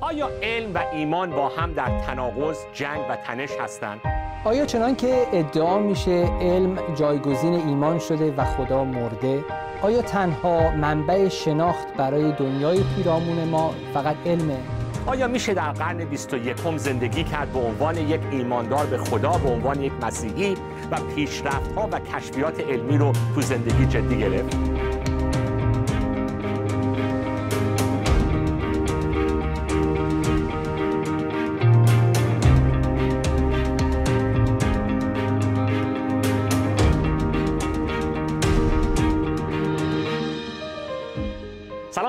آیا علم و ایمان با هم در تناقض جنگ و تنش هستند؟ آیا چنان که ادعا میشه علم جایگزین ایمان شده و خدا مرده؟ آیا تنها منبع شناخت برای دنیای پیرامون ما فقط علمه؟ آیا میشه در قرن 21 زندگی کرد به عنوان یک ایماندار به خدا به عنوان یک مسیحی و پیشرفت و کشفیات علمی رو تو زندگی جدی گرفت؟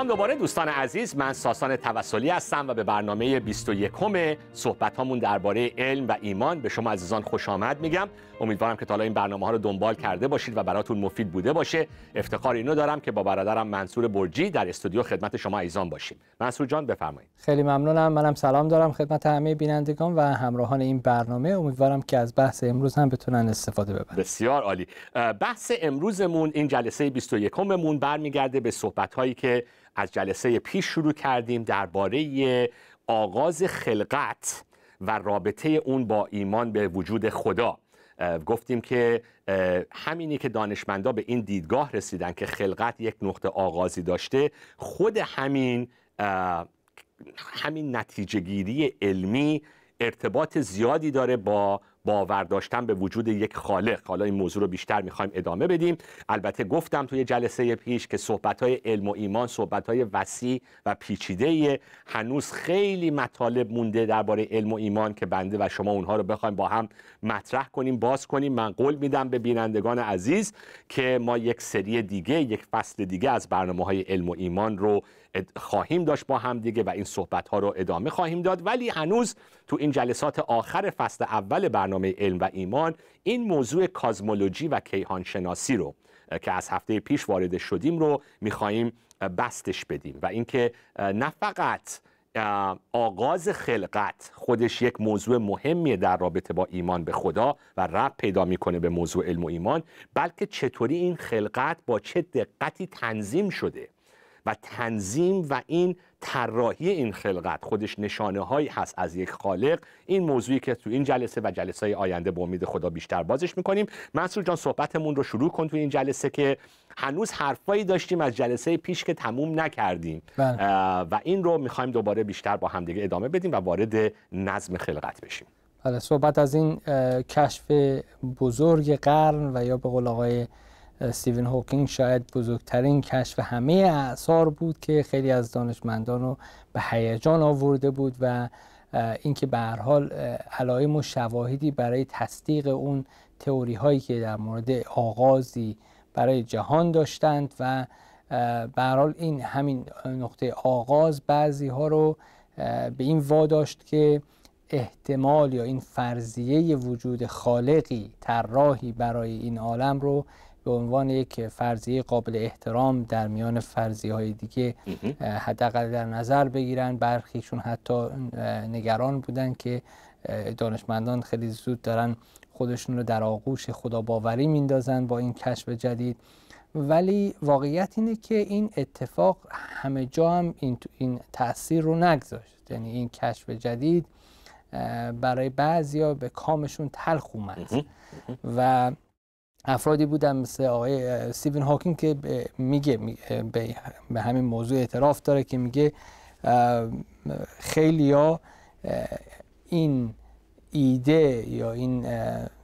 دوباره دوستان عزیز من ساسان توسلی هستم و به برنامه 21 همه صحبت هامون درباره علم و ایمان به شما عزیزان خوش آمد میگم امیدوارم که تا این برنامه ها رو دنبال کرده باشید و براتون مفید بوده باشه افتخار اینو دارم که با برادرم منصور برجی در استودیو خدمت شما عزیزان باشیم منصور جان بفرمایید خیلی ممنونم منم سلام دارم خدمت همه بینندگان و همراهان این برنامه امیدوارم که از بحث امروز هم بتونن استفاده ببرن بسیار عالی بحث امروزمون این جلسه 21 مون برمیگرده به صحبت هایی که از جلسه پیش شروع کردیم درباره آغاز خلقت و رابطه اون با ایمان به وجود خدا گفتیم که همینی که دانشمندا به این دیدگاه رسیدن که خلقت یک نقطه آغازی داشته خود همین همین نتیجه گیری علمی ارتباط زیادی داره با باور به وجود یک خالق حالا این موضوع رو بیشتر میخوایم ادامه بدیم البته گفتم توی جلسه پیش که صحبت علم و ایمان صحبت وسیع و پیچیده هنوز خیلی مطالب مونده درباره علم و ایمان که بنده و شما اونها رو بخوایم با هم مطرح کنیم باز کنیم من قول میدم به بینندگان عزیز که ما یک سری دیگه یک فصل دیگه از برنامه های علم و ایمان رو خواهیم داشت با هم دیگه و این صحبت ها رو ادامه خواهیم داد ولی هنوز تو این جلسات آخر فصل اول برنامه علم و ایمان این موضوع کازمولوژی و کیهانشناسی رو که از هفته پیش وارد شدیم رو میخواهیم بستش بدیم و اینکه نه فقط آغاز خلقت خودش یک موضوع مهمیه در رابطه با ایمان به خدا و رب پیدا میکنه به موضوع علم و ایمان بلکه چطوری این خلقت با چه دقتی تنظیم شده و تنظیم و این طراحی این خلقت خودش نشانه هایی هست از یک خالق این موضوعی که تو این جلسه و جلسه های آینده به امید خدا بیشتر بازش میکنیم منصور جان صحبتمون رو شروع کن تو این جلسه که هنوز حرفایی داشتیم از جلسه پیش که تموم نکردیم بله. و این رو میخوایم دوباره بیشتر با همدیگه ادامه بدیم و وارد نظم خلقت بشیم بله، صحبت از این کشف بزرگ قرن و یا به قول آقای استیون هوکینگ شاید بزرگترین کشف همه اعثار بود که خیلی از دانشمندان رو به هیجان آورده بود و اینکه به هر حال علائم و شواهدی برای تصدیق اون تئوری هایی که در مورد آغازی برای جهان داشتند و به حال این همین نقطه آغاز بعضی ها رو به این واداشت که احتمال یا این فرضیه وجود خالقی طراحی برای این عالم رو به عنوان یک فرضیه قابل احترام در میان فرضیه های دیگه حداقل در نظر بگیرن برخیشون حتی نگران بودن که دانشمندان خیلی زود دارن خودشون رو در آغوش خدا باوری میندازن با این کشف جدید ولی واقعیت اینه که این اتفاق همه جا هم این, این تاثیر رو نگذاشت یعنی این کشف جدید برای بعضیا به کامشون تلخ اومد و افرادی بودن مثل آقای سیوین هاکینگ که میگه به همین موضوع اعتراف داره که میگه خیلی ها این ایده یا این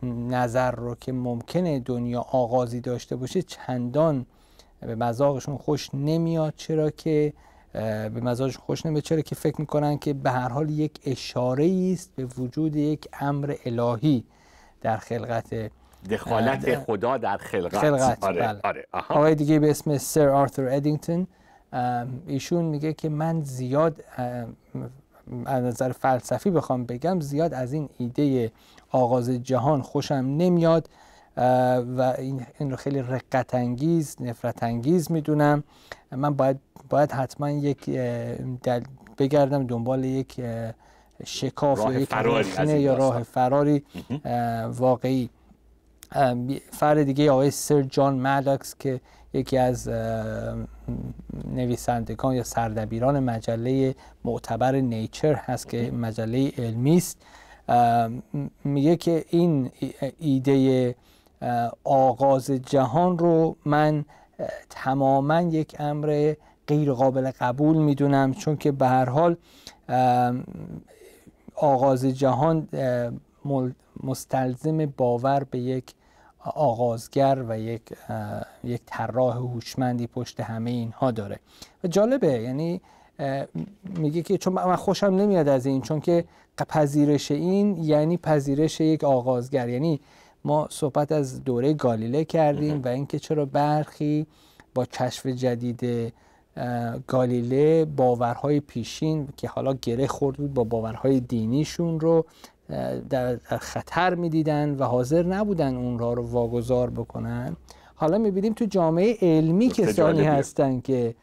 نظر رو که ممکنه دنیا آغازی داشته باشه چندان به مذاقشون خوش نمیاد چرا که به مزاجشون خوش نمیاد چرا که فکر میکنن که به هر حال یک اشاره است به وجود یک امر الهی در خلقت دخالت بله. خدا در خلقت, خلقت. آره. بله. آره. آقای دیگه به اسم سر آرتور ادینگتون ایشون میگه که من زیاد از نظر فلسفی بخوام بگم زیاد از این ایده آغاز جهان خوشم نمیاد و این, رو خیلی رقت انگیز نفرت انگیز میدونم من باید, باید حتما یک بگردم دنبال یک شکاف یک یا راه فراری واقعی فرد دیگه آقای سر جان مداکس که یکی از نویسندگان یا سردبیران مجله معتبر نیچر هست که مجله علمی است میگه که این ایده آغاز جهان رو من تماما یک امر غیر قابل قبول میدونم چون که به هر حال آغاز جهان مستلزم باور به یک آغازگر و یک یک طراح هوشمندی پشت همه اینها داره و جالبه یعنی میگه که چون من خوشم نمیاد از این چون که پذیرش این یعنی پذیرش یک آغازگر یعنی ما صحبت از دوره گالیله کردیم و اینکه چرا برخی با کشف جدید گالیله باورهای پیشین که حالا گره خورد بود با باورهای دینیشون رو در خطر میدیدن و حاضر نبودن را رو واگذار بکنن حالا میبینیم تو جامعه علمی کسانی هستند که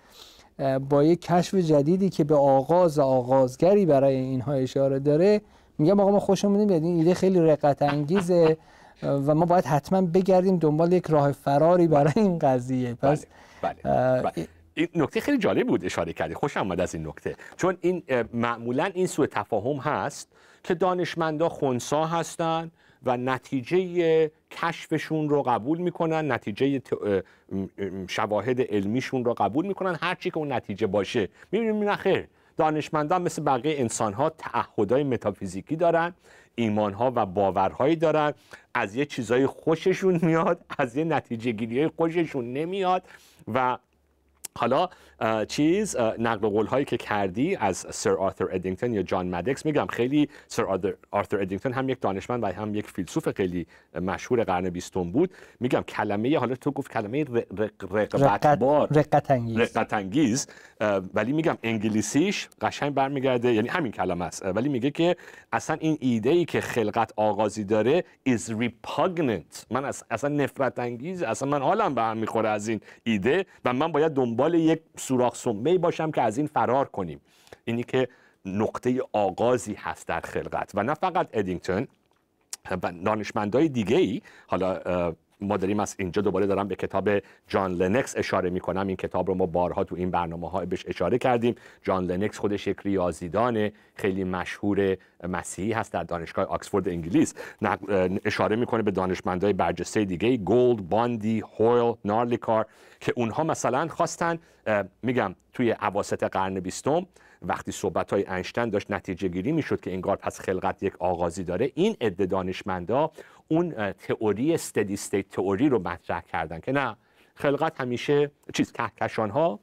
با یک کشف جدیدی که به آغاز آغازگری برای اینها اشاره داره میگم آقا ما خوشمون نمیاد این ایده خیلی رقت انگیزه و ما باید حتما بگردیم دنبال یک راه فراری برای این قضیه پس بله، بله، این نکته خیلی جالب بود اشاره کردی خوش آمد از این نکته چون این معمولا این سوء تفاهم هست که دانشمندا خونسا هستند و نتیجه کشفشون رو قبول میکنن نتیجه شواهد علمیشون رو قبول میکنن هرچی که اون نتیجه باشه میبینیم نه خیر دانشمندان مثل بقیه انسان ها تعهدهای متافیزیکی دارن ایمان ها و باورهایی دارن از یه چیزای خوششون میاد از یه نتیجه گیری خوششون نمیاد و حالا چیز نقل قول هایی که کردی از سر آرثر ادینگتون یا جان مدکس میگم خیلی سر آرثر ادینگتون هم یک دانشمند و هم یک فیلسوف خیلی مشهور قرن بیستم بود میگم کلمه حالا تو گفت کلمه رقبتبار رقت انگیز ولی میگم انگلیسیش قشنگ برمیگرده یعنی همین کلمه است ولی میگه که اصلا این ایده ای که خلقت آغازی داره is repugnant من اصلا نفرت انگیز اصلا من حالم به هم میخوره از این ایده و من باید دنبال دنبال یک سوراخ ای باشم که از این فرار کنیم اینی که نقطه آغازی هست در خلقت و نه فقط ادینگتون و دانشمندای دیگه ای حالا ما داریم از اینجا دوباره دارم به کتاب جان لنکس اشاره کنم این کتاب رو ما بارها تو این برنامه ها بهش اشاره کردیم جان لنکس خودش یک ریاضیدان خیلی مشهور مسیحی هست در دانشگاه آکسفورد انگلیس اشاره میکنه به دانشمندای برجسته دیگه گولد باندی هویل نارلیکار که اونها مثلا خواستن میگم توی اواسط قرن بیستم وقتی صحبت های انشتن داشت نتیجه گیری میشد که انگار پس خلقت یک آغازی داره این عده دانشمندا اون تئوری استدی استیت تئوری رو مطرح کردن که نه خلقت همیشه چیز کهکشان ها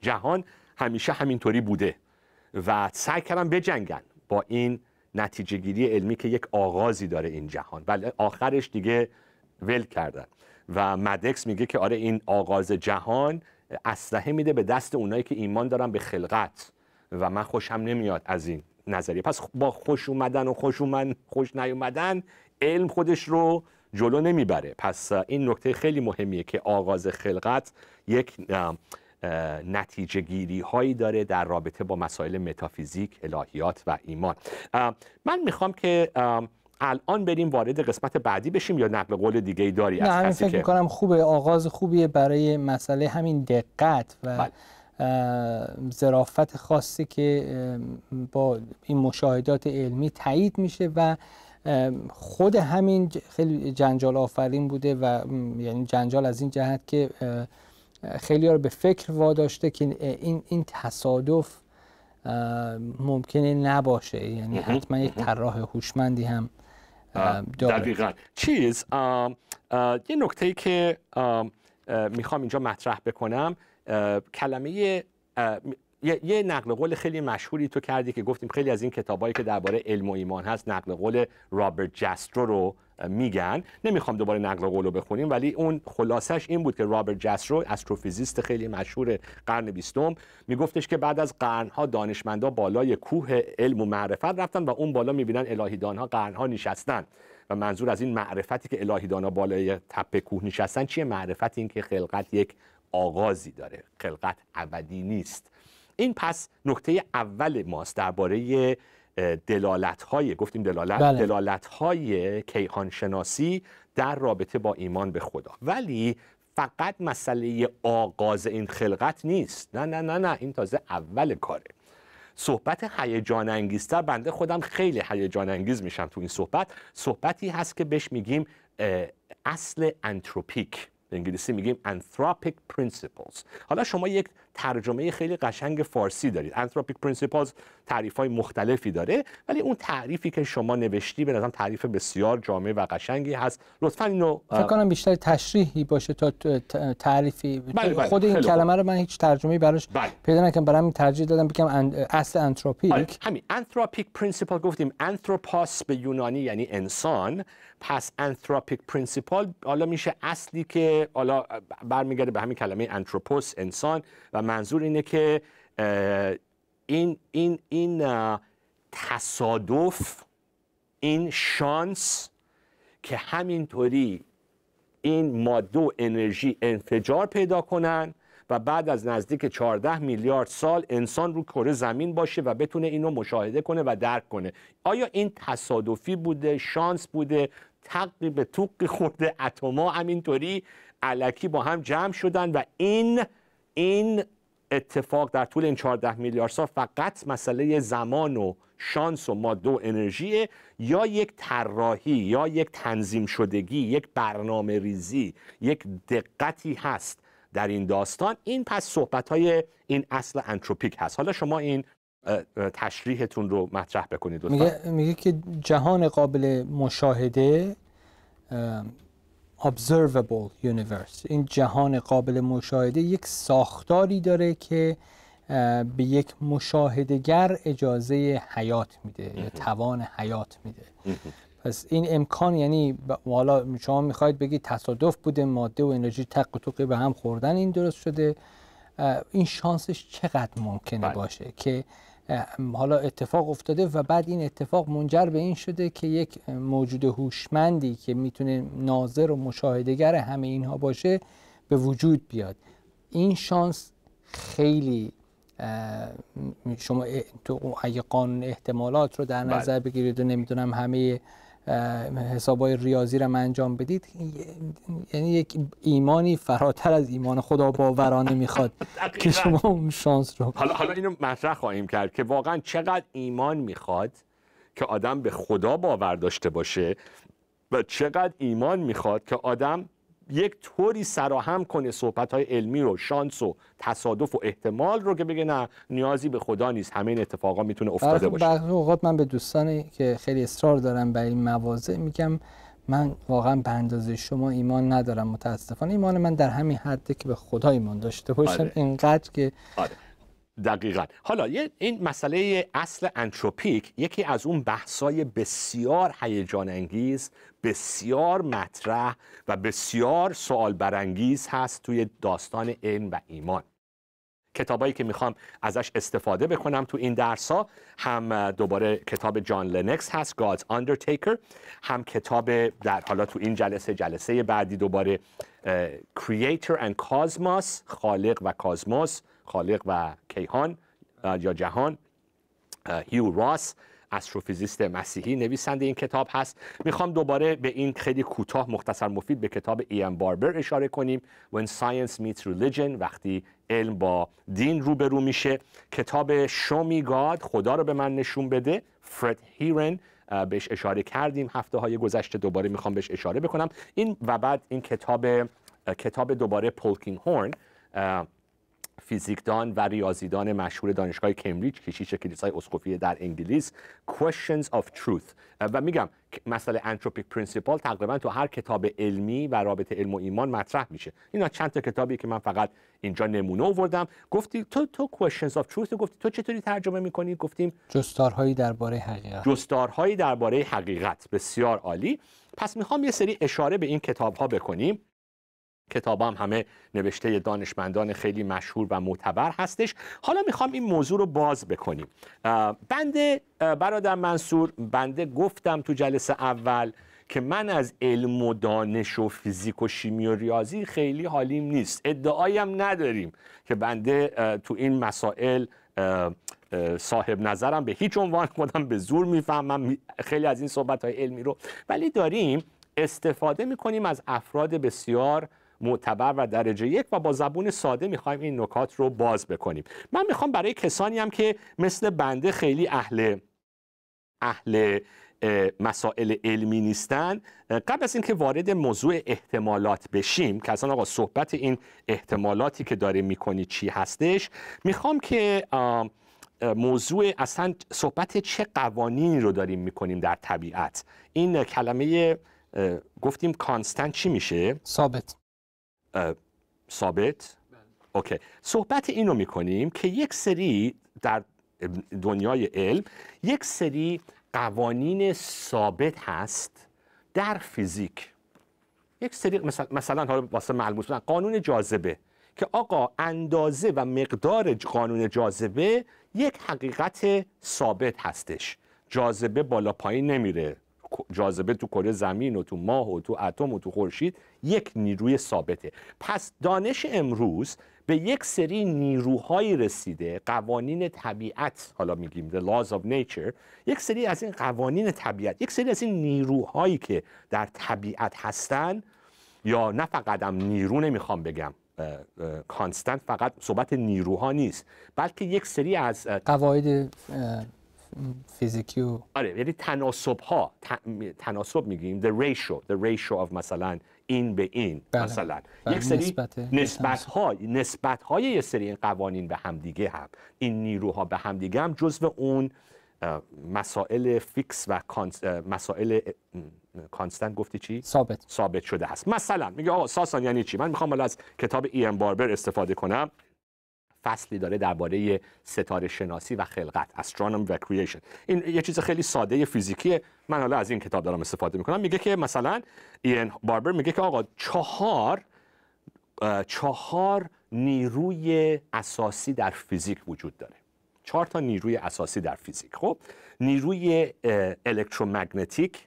جهان همیشه همینطوری بوده و سعی کردن بجنگن با این نتیجه علمی که یک آغازی داره این جهان ولی بله، آخرش دیگه ول کردن و مدکس میگه که آره این آغاز جهان اسلحه میده به دست اونایی که ایمان دارن به خلقت و من خوشم نمیاد از این نظریه پس با خوش اومدن و خوش اومدن خوش نیومدن علم خودش رو جلو نمیبره پس این نکته خیلی مهمیه که آغاز خلقت یک نتیجه گیری هایی داره در رابطه با مسائل متافیزیک، الهیات و ایمان من میخوام که الان بریم وارد قسمت بعدی بشیم یا نقل قول دیگه ای داری نه از کسی فکر که... میکنم خوبه آغاز خوبیه برای مسئله همین دقت و بله. زرافت خاصی که با این مشاهدات علمی تایید میشه و خود همین خیلی جنجال آفرین بوده و یعنی جنجال از این جهت که خیلی رو به فکر واداشته که این, این تصادف ممکنه نباشه یعنی حتما یک طراح هوشمندی هم داره دقیقا چیز یه نکته که میخوام اینجا مطرح بکنم کلمه یه نقل قول خیلی مشهوری تو کردی که گفتیم خیلی از این کتابایی که درباره علم و ایمان هست نقل قول رابرت جسترو رو میگن نمیخوام دوباره نقل قول رو بخونیم ولی اون خلاصش این بود که رابرت جسترو استروفیزیست خیلی مشهور قرن بیستم میگفتش که بعد از قرنها دانشمندا بالای کوه علم و معرفت رفتن و اون بالا میبینن الهیدانها قرنها نشستن و منظور از این معرفتی که الهیدانها بالای تپه کوه نشستن چیه معرفت این که خلقت یک آغازی داره خلقت ابدی نیست این پس نکته اول ماست درباره دلالت های گفتیم دلالت بله. دلالت های در رابطه با ایمان به خدا ولی فقط مسئله آغاز این خلقت نیست نه نه نه نه این تازه اول کاره صحبت هیجان انگیزتر بنده خودم خیلی هیجان انگیز میشم تو این صحبت صحبتی هست که بهش میگیم اصل انتروپیک به انگلیسی میگیم anthropic principles حالا شما یک ترجمه خیلی قشنگ فارسی دارید انتروپیک پرینسیپالز تعریف های مختلفی داره ولی اون تعریفی که شما نوشتی به نظرم تعریف بسیار جامع و قشنگی هست لطفا اینو فکر کنم بیشتر تشریحی باشه تا تعریفی بله،, بله خود این کلمه رو من هیچ ترجمه‌ای براش بله. پیدا نکردم برام ترجیح دادم بگم اصل انتروپیک همین انتروپیک پرینسیپال گفتیم انتروپاس به یونانی یعنی انسان پس انتروپیک پرینسیپال حالا میشه اصلی که حالا برمیگرده به همین کلمه انتروپوس انسان منظور اینه که این این این تصادف این شانس که همینطوری این ماده و انرژی انفجار پیدا کنن و بعد از نزدیک 14 میلیارد سال انسان رو کره زمین باشه و بتونه اینو مشاهده کنه و درک کنه آیا این تصادفی بوده شانس بوده تقی به توقی خورده اتما همینطوری علکی با هم جمع شدن و این این اتفاق در طول این 14 میلیارد سال فقط مسئله زمان و شانس و ماده و انرژی یا یک طراحی یا یک تنظیم شدگی یک برنامه ریزی یک دقتی هست در این داستان این پس صحبت های این اصل انتروپیک هست حالا شما این تشریحتون رو مطرح بکنید میگه, میگه که جهان قابل مشاهده observable universe این جهان قابل مشاهده یک ساختاری داره که به یک مشاهدگر اجازه حیات میده یا توان حیات میده پس این امکان یعنی حالا شما میخواید بگید تصادف بوده ماده و انرژی تق و به هم خوردن این درست شده این شانسش چقدر ممکنه بله. باشه که حالا اتفاق افتاده و بعد این اتفاق منجر به این شده که یک موجود هوشمندی که میتونه ناظر و مشاهدهگر همه اینها باشه به وجود بیاد این شانس خیلی شما اگه قانون احتمالات رو در بله. نظر بگیرید و نمیدونم همه حسابای ریاضی رو انجام بدید یعنی یک ایمانی فراتر از ایمان خدا باورانه میخواد که شما اون شانس رو حالا حالا اینو مطرح خواهیم کرد که واقعا چقدر ایمان میخواد که آدم به خدا باور داشته باشه و چقدر ایمان میخواد که آدم یک طوری سراهم کنه صحبت های علمی رو شانس و تصادف و احتمال رو که بگه نه نیازی به خدا نیست همه این اتفاقا میتونه آره، افتاده خب، باشه بعضی اوقات خب، خب، من به دوستانی که خیلی اصرار دارن به این مواضع میگم من واقعا به اندازه شما ایمان ندارم متاسفانه ایمان من در همین حده که به خدا ایمان داشته باشم آره. اینقدر که آره. دقیقا حالا این مسئله اصل انتروپیک یکی از اون بحثای بسیار هیجان انگیز بسیار مطرح و بسیار سوال برانگیز هست توی داستان علم و ایمان کتابایی که میخوام ازش استفاده بکنم تو این درس ها هم دوباره کتاب جان لنکس هست God's Undertaker هم کتاب در حالا تو این جلسه جلسه بعدی دوباره Creator and Cosmos خالق و کازموس خالق و کیهان یا جهان هیو راس استروفیزیست مسیحی نویسنده این کتاب هست میخوام دوباره به این خیلی کوتاه مختصر مفید به کتاب ایم باربر اشاره کنیم When Science Meets Religion وقتی علم با دین روبرو میشه کتاب شومی گاد خدا رو به من نشون بده فرد هیرن بهش اشاره کردیم هفته های گذشته دوباره میخوام بهش اشاره بکنم این و بعد این کتاب کتاب دوباره پولکین هورن فیزیکدان و ریاضیدان مشهور دانشگاه کمبریج کشیش کلیسای اسقفی در انگلیس Questions of Truth و میگم مسئله انتروپیک پرینسیپال تقریبا تو هر کتاب علمی و رابطه علم و ایمان مطرح میشه اینا چند تا کتابی که من فقط اینجا نمونه آوردم گفتی تو تو Questions of Truth گفتی تو چطوری ترجمه میکنی گفتیم جستارهایی درباره حقیقت جستارهایی درباره حقیقت بسیار عالی پس میخوام یه سری اشاره به این کتاب ها بکنیم کتاب هم همه نوشته دانشمندان خیلی مشهور و معتبر هستش حالا میخوام این موضوع رو باز بکنیم بنده برادر منصور بنده گفتم تو جلسه اول که من از علم و دانش و فیزیک و شیمی و ریاضی خیلی حالیم نیست ادعایم نداریم که بنده تو این مسائل صاحب نظرم به هیچ عنوان خودم به زور میفهمم خیلی از این صحبت های علمی رو ولی داریم استفاده میکنیم از افراد بسیار معتبر و درجه یک و با زبون ساده میخوایم این نکات رو باز بکنیم من میخوام برای کسانی هم که مثل بنده خیلی اهل اهل مسائل علمی نیستن قبل از اینکه وارد موضوع احتمالات بشیم که اصلا آقا صحبت این احتمالاتی که داره میکنی چی هستش میخوام که موضوع اصلا صحبت چه قوانینی رو داریم میکنیم در طبیعت این کلمه گفتیم کانستنت چی میشه؟ ثابت ثابت بله. اوکی صحبت اینو میکنیم که یک سری در دنیای علم یک سری قوانین ثابت هست در فیزیک یک سری مثلا مثلا حالا واسه ملموس قانون جاذبه که آقا اندازه و مقدار قانون جاذبه یک حقیقت ثابت هستش جاذبه بالا پایین نمیره جاذبه تو کره زمین و تو ماه و تو اتم و تو خورشید یک نیروی ثابته پس دانش امروز به یک سری نیروهایی رسیده قوانین طبیعت حالا میگیم the laws of nature یک سری از این قوانین طبیعت یک سری از این نیروهایی که در طبیعت هستن یا نه فقط هم نیرو نمیخوام بگم کانستنت فقط صحبت نیروها نیست بلکه یک سری از قواعد فیزیکی و آره یعنی تناسب ها تناسب میگیم the ratio the ratio of مثلا این به این بله. مثلا بله، یک سری نسبت, نسبت نسبت های یه سری این قوانین به همدیگه هم این نیروها به همدیگه هم جزو اون مسائل فیکس و مسائل کانستنت گفتی چی؟ ثابت ثابت شده هست مثلا میگه آقا ساسان یعنی چی؟ من میخوام از کتاب ای باربر استفاده کنم فصلی داره درباره ستاره شناسی و خلقت Astronomy و Creation این یه چیز خیلی ساده فیزیکیه من حالا از این کتاب دارم استفاده میکنم میگه که مثلا این باربر میگه که آقا چهار چهار نیروی اساسی در فیزیک وجود داره چهار تا نیروی اساسی در فیزیک خب نیروی الکترومگنتیک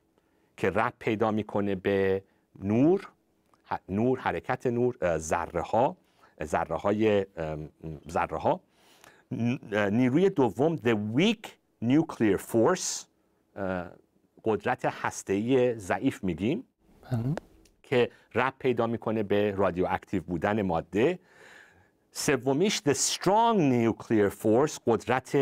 که رب پیدا میکنه به نور نور حرکت نور ذره ها ذره های ذره ها نیروی دوم the weak nuclear force قدرت هسته ای ضعیف میگیم بله. که رب پیدا میکنه به رادیواکتیو بودن ماده سومیش the strong nuclear force قدرت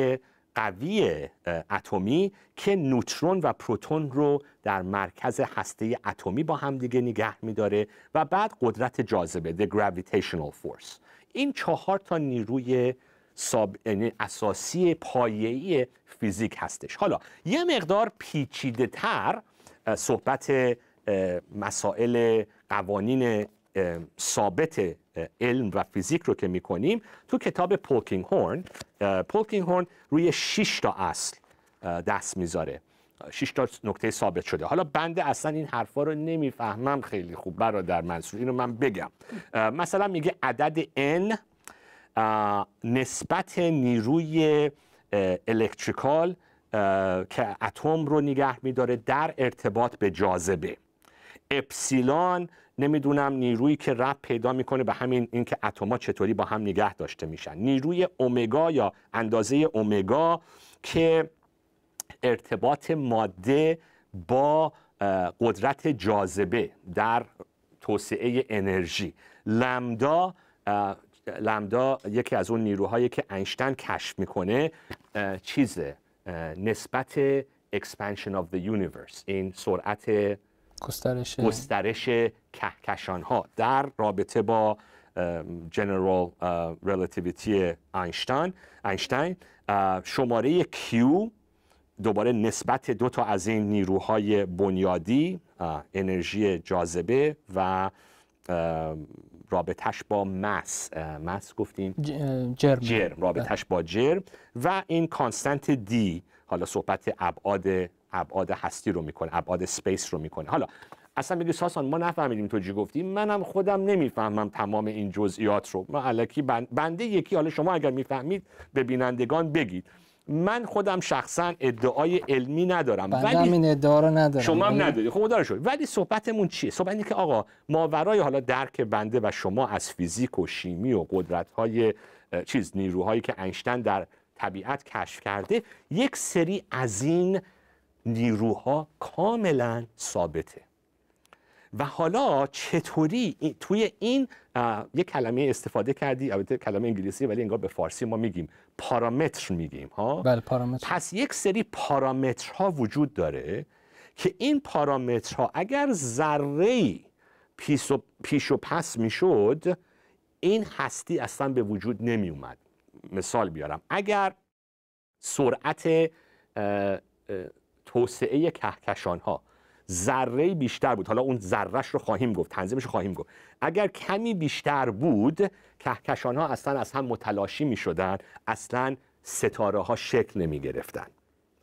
قوی اتمی که نوترون و پروتون رو در مرکز هسته اتمی با هم دیگه نگه میداره و بعد قدرت جاذبه the gravitational force این چهار تا نیروی ساب... یعنی اساسی پایه‌ای فیزیک هستش حالا یه مقدار پیچیده تر صحبت مسائل قوانین ثابت علم و فیزیک رو که می کنیم تو کتاب پولکینگ هورن پولکینگ هورن روی 6 تا اصل دست میذاره 6 تا نکته ثابت شده حالا بنده اصلا این حرفا رو نمیفهمم خیلی خوب برادر منصور اینو من بگم مثلا میگه عدد n نسبت نیروی الکتریکال که اتم رو نگه میداره در ارتباط به جاذبه اپسیلون نمیدونم نیرویی که رب پیدا میکنه به همین اینکه اتما چطوری با هم نگه داشته میشن نیروی اومگا یا اندازه اومگا که ارتباط ماده با قدرت جاذبه در توسعه انرژی لمدا لمدا یکی از اون نیروهایی که انشتن کشف میکنه چیزه نسبت expansion of the universe این سرعت گسترش, گسترش کهکشان ها در رابطه با جنرال ریلیتیویتی اینشتین اینشتین شماره کیو دوباره نسبت دو تا از این نیروهای بنیادی انرژی جاذبه و رابطش با مس مس گفتیم جرم, جرم. رابطش با جرم و این کانستنت دی حالا صحبت ابعاد ابعاد هستی رو میکنه ابعاد سپیس رو میکنه حالا اصلا میگه ساسان ما نفهمیدیم تو چی گفتی منم خودم نمیفهمم تمام این جزئیات رو من الکی بنده یکی حالا شما اگر میفهمید به بینندگان بگید من خودم شخصا ادعای علمی ندارم ولی این ادعا رو ندارم شما هم نداری خب شد ولی صحبتمون چیه صحبت اینه که آقا ماورای حالا درک بنده و شما از فیزیک و شیمی و قدرت های چیز نیروهایی که انشتن در طبیعت کشف کرده یک سری از این نیروها کاملا ثابته و حالا چطوری توی این یه کلمه استفاده کردی البته کلمه انگلیسی ولی انگار به فارسی ما میگیم پارامتر میگیم ها بله، پس یک سری پارامترها وجود داره که این پارامترها اگر ذره پیش و, پیش و پس میشد این هستی اصلا به وجود نمی اومد مثال بیارم اگر سرعت توسعه کهکشان ها ذره بیشتر بود حالا اون ذرهش رو خواهیم گفت تنظیمش رو خواهیم گفت اگر کمی بیشتر بود کهکشان ها اصلا از هم متلاشی می شدن اصلا ستاره ها شکل نمی گرفتن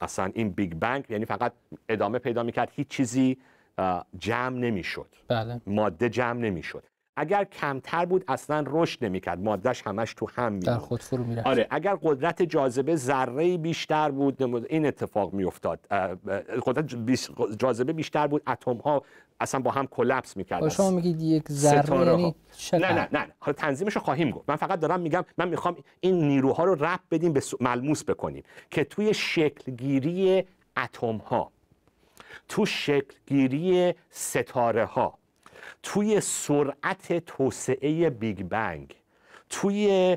اصلا این بیگ بنگ یعنی فقط ادامه پیدا می کرد هیچ چیزی جمع نمیشد بله. ماده جمع نمی اگر کمتر بود اصلا رشد نمیکرد مادهش همش تو هم میره. خود فرو آره اگر قدرت جاذبه ذره بیشتر بود این اتفاق میافتاد قدرت جاذبه بیشتر بود اتم ها اصلا با هم کلپس میکرد خب، شما میگید یک ذره یعنی نه نه نه حالا تنظیمش رو خواهیم گفت من فقط دارم میگم من میخوام این نیروها رو رب بدیم به ملموس بکنیم که توی شکلگیری اتم ها تو شکلگیری ستاره ها توی سرعت توسعه بیگ بنگ توی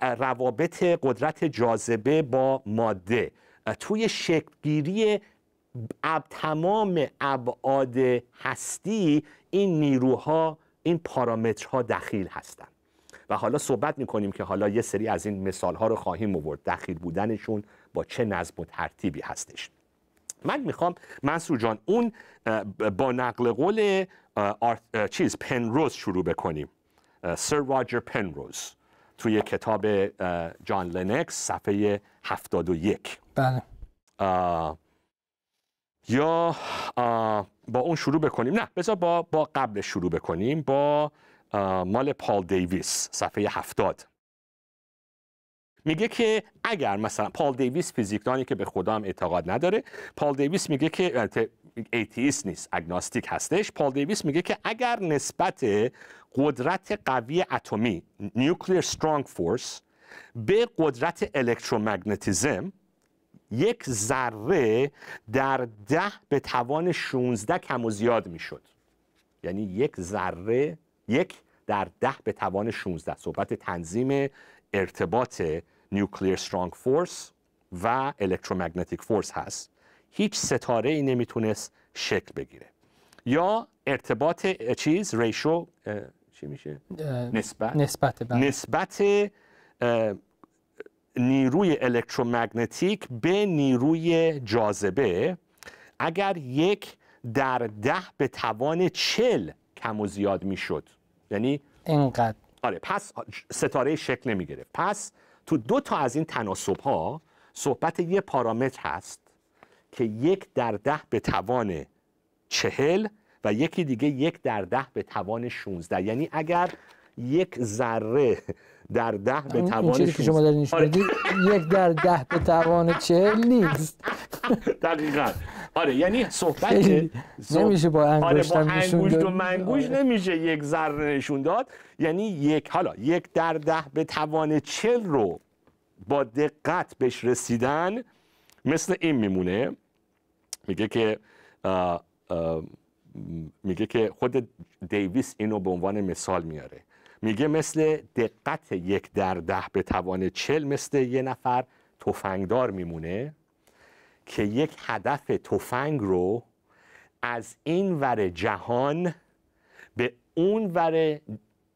روابط قدرت جاذبه با ماده توی شکلگیری تمام ابعاد هستی این نیروها این پارامترها دخیل هستند و حالا صحبت میکنیم که حالا یه سری از این مثالها رو خواهیم آورد دخیل بودنشون با چه نظم و ترتیبی هستش من میخوام منصور جان اون با نقل قول چیز پنروز شروع بکنیم سر راجر پنروز توی کتاب جان لنکس صفحه 71 بله یا با اون شروع بکنیم نه بذار با, با قبل شروع بکنیم با مال پال دیویس صفحه 70 میگه که اگر مثلا پال دیویس فیزیکدانی که به خدا هم اعتقاد نداره پال دیویس میگه که ایتیست نیست اگناستیک هستش پال دیویس میگه که اگر نسبت قدرت قوی اتمی نیوکلیر سترانگ فورس به قدرت الکترومگنتیزم یک ذره در ده به توان 16 کم و زیاد میشد یعنی یک ذره یک در ده به توان 16 صحبت تنظیم ارتباط نیوکلیر سترانگ فورس و الکترومگنتیک فورس هست هیچ ستاره ای نمیتونست شکل بگیره یا ارتباط چیز ریشو چی میشه؟ نسبت نسبت, نسبت نیروی الکترومگنتیک به نیروی جاذبه اگر یک در ده به توان چل کم و زیاد میشد یعنی اینقدر آره پس ستاره شکل نمیگیره پس تو دو تا از این تناسب ها صحبت یه پارامتر هست که یک در ده به توان چهل و یکی دیگه یک در ده به توان 16 یعنی اگر یک ذره در ده به توان چیزی که شما دارین آره. یک در ده به توان چهل نیست دقیقا آره یعنی صحبت نمیشه با انگوشت آره با انگوشت و منگوش آره. نمیشه یک ذره نشون داد یعنی یک حالا یک در ده به توان چهل رو با دقت بهش رسیدن مثل این میمونه میگه که میگه که خود دیویس اینو به عنوان مثال میاره میگه مثل دقت یک در ده به توان چل مثل یه نفر تفنگدار میمونه که یک هدف تفنگ رو از این ور جهان به اون ور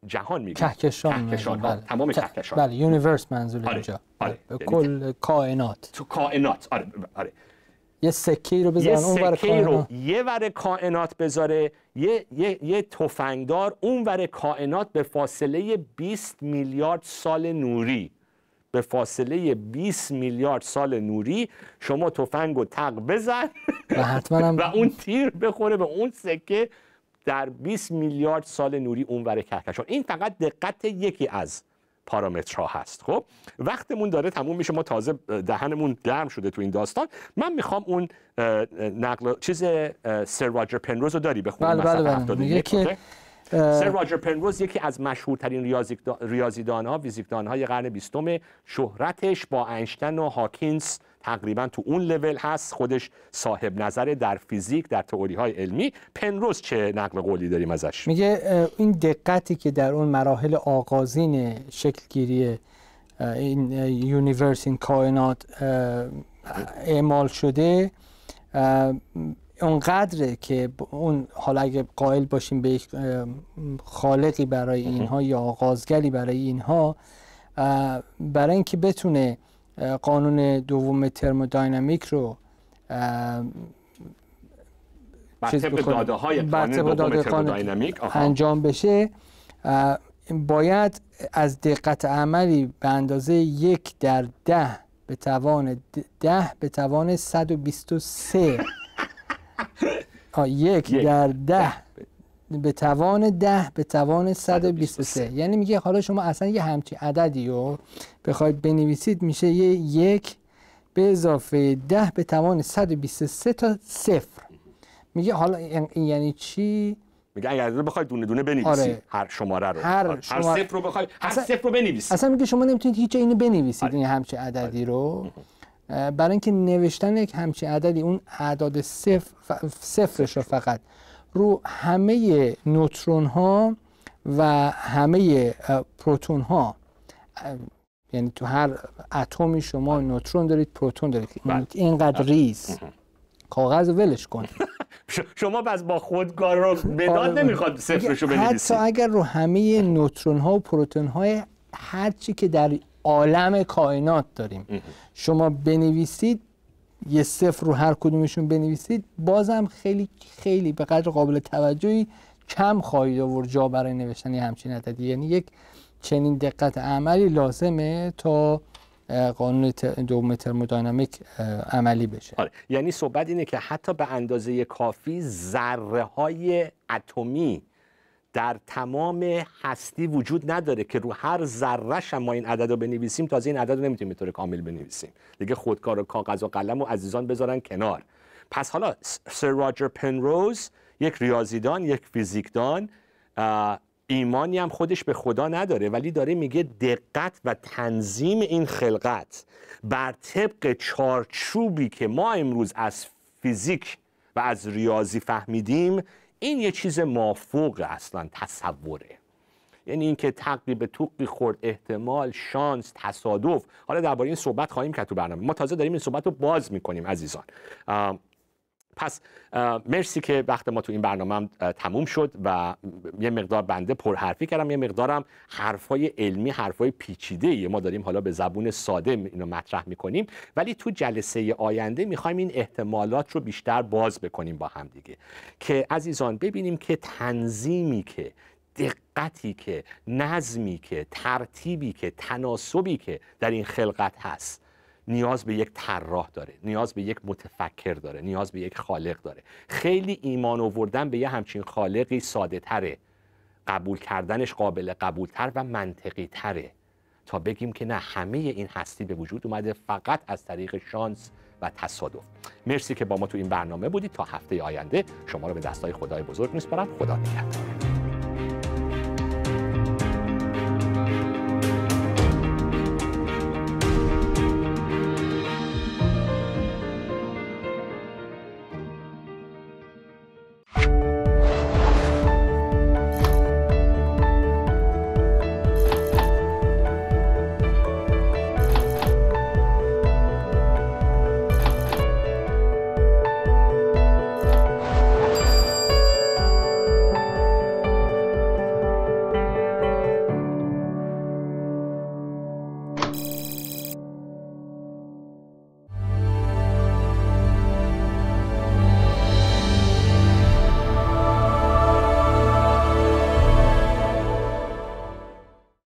جهان میگه کهکشان کهکشان بله. بله. تمام کهکشان بله یونیورس منظور آره. اینجا آره. کل یعنی کائنات تو کائنات آره. آره. یه سکه رو بزنن یه اون رو یه ور کائنات بذاره یه یه, تفنگدار اون ور کائنات به فاصله 20 میلیارد سال نوری به فاصله 20 میلیارد سال نوری شما تفنگ و تق بزن و, و اون تیر بخوره به اون سکه در 20 میلیارد سال نوری اون ور کهکشان این فقط دقت یکی از پارامترها هست خب وقتمون داره تموم میشه ما تازه دهنمون گرم شده تو این داستان من میخوام اون نقل چیز سر راجر پنروز رو داری بخونم بله, بله،, بله. سر راجر پنروز یکی از مشهورترین ریاضیدان ها فیزیکدان های قرن بیستم شهرتش با انشتن و هاکینز تقریبا تو اون لول هست خودش صاحب نظر در فیزیک در تئوری های علمی پنروز چه نقل قولی داریم ازش میگه این دقتی که در اون مراحل آغازین شکلگیری این یونیورس این کائنات اعمال شده اونقدره که اون حالا اگه قائل باشیم به خالقی برای اینها یا آغازگری برای اینها برای اینکه بتونه قانون دوم ترمودینامیک رو برطب داده های قانون انجام بشه باید از دقت عملی به اندازه یک در ده به توان ده به توان 123 یک, یک در ده به توان ده به توان 123 یعنی میگه حالا شما اصلا یه همچی عددی رو بخواید بنویسید میشه یه یک به اضافه ده به توان 123 تا صفر میگه حالا این یعنی چی؟ میگه اگر بخواید دونه دونه بنویسی آره. هر شماره رو هر, آره. صفر رو بخوای هر صفر رو بنویسی اصلا میگه شما نمیتونید هیچ اینو بنویسید آره. این همچه عددی رو آره. برای اینکه نوشتن یک همچین عددی اون اعداد صفر صفرش رو فقط رو همه نوترون ها و همه پروتون ها یعنی تو هر اتمی شما نوترون دارید پروتون دارید بله. اینقدر آره. ریز کاغذ ولش کن شما پس با خودگار رو آره. بداد نمیخواد صفرشو بنویسید حتی اگر رو همه نوترون ها و پروتون های هر چی که در عالم کائنات داریم شما بنویسید یه صفر رو هر کدومشون بنویسید بازم خیلی خیلی به قدر قابل توجهی کم خواهید آورد جا برای نوشتن همچین عددی یعنی یک چنین دقت عملی لازمه تا قانون دوم ترمودینامیک عملی بشه آره. یعنی صحبت اینه که حتی به اندازه کافی ذره های اتمی در تمام هستی وجود نداره که رو هر ذرهش ما این عدد رو بنویسیم تازه این عدد رو نمیتونیم به طور کامل بنویسیم دیگه خودکار و کاغذ و قلم و عزیزان بذارن کنار پس حالا سر راجر پنروز یک ریاضیدان یک فیزیکدان ایمانی هم خودش به خدا نداره ولی داره میگه دقت و تنظیم این خلقت بر طبق چارچوبی که ما امروز از فیزیک و از ریاضی فهمیدیم این یه چیز مافوق اصلا تصوره یعنی اینکه تقریب توقی خورد احتمال شانس تصادف حالا درباره این صحبت خواهیم کرد تو برنامه ما تازه داریم این صحبت رو باز میکنیم عزیزان پس مرسی که وقت ما تو این برنامه هم تموم شد و یه مقدار بنده پرحرفی کردم یه مقدارم حرفای علمی حرفای پیچیده ما داریم حالا به زبون ساده اینو مطرح میکنیم ولی تو جلسه آینده میخوایم این احتمالات رو بیشتر باز بکنیم با هم دیگه که عزیزان ببینیم که تنظیمی که دقتی که نظمی که ترتیبی که تناسبی که در این خلقت هست نیاز به یک طراح داره نیاز به یک متفکر داره نیاز به یک خالق داره خیلی ایمان آوردن به یه همچین خالقی ساده تره قبول کردنش قابل قبولتر و منطقی تره تا بگیم که نه همه این هستی به وجود اومده فقط از طریق شانس و تصادف مرسی که با ما تو این برنامه بودید تا هفته آینده شما رو به دستای خدای بزرگ میسپارم خدا نگهدار